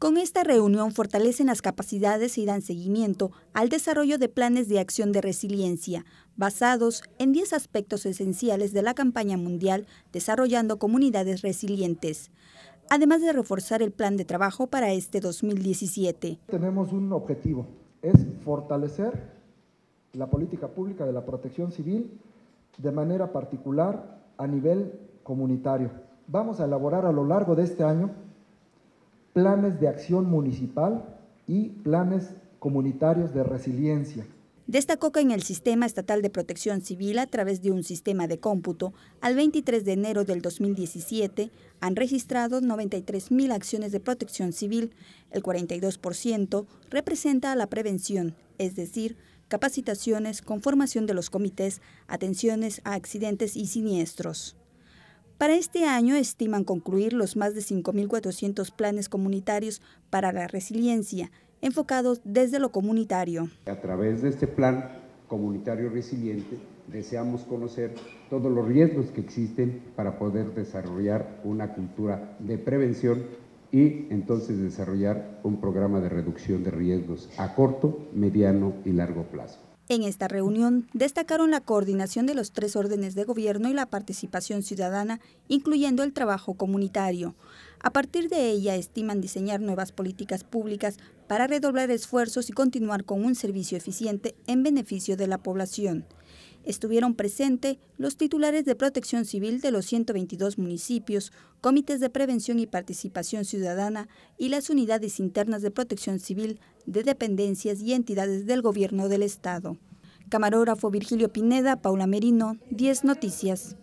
Con esta reunión fortalecen las capacidades y e dan seguimiento al desarrollo de planes de acción de resiliencia, basados en 10 aspectos esenciales de la campaña mundial Desarrollando Comunidades Resilientes, además de reforzar el plan de trabajo para este 2017. Tenemos un objetivo, es fortalecer la política pública de la protección civil de manera particular a nivel comunitario. Vamos a elaborar a lo largo de este año planes de acción municipal y planes comunitarios de resiliencia. Destacó que en el Sistema Estatal de Protección Civil, a través de un sistema de cómputo, al 23 de enero del 2017 han registrado 93.000 acciones de protección civil. El 42% representa la prevención, es decir, capacitaciones, conformación de los comités, atenciones a accidentes y siniestros. Para este año estiman concluir los más de 5.400 planes comunitarios para la resiliencia, enfocados desde lo comunitario. A través de este plan comunitario resiliente deseamos conocer todos los riesgos que existen para poder desarrollar una cultura de prevención y entonces desarrollar un programa de reducción de riesgos a corto, mediano y largo plazo. En esta reunión destacaron la coordinación de los tres órdenes de gobierno y la participación ciudadana, incluyendo el trabajo comunitario. A partir de ella estiman diseñar nuevas políticas públicas para redoblar esfuerzos y continuar con un servicio eficiente en beneficio de la población. Estuvieron presentes los titulares de protección civil de los 122 municipios, comités de prevención y participación ciudadana y las unidades internas de protección civil de dependencias y entidades del gobierno del Estado. Camarógrafo Virgilio Pineda, Paula Merino, 10 Noticias.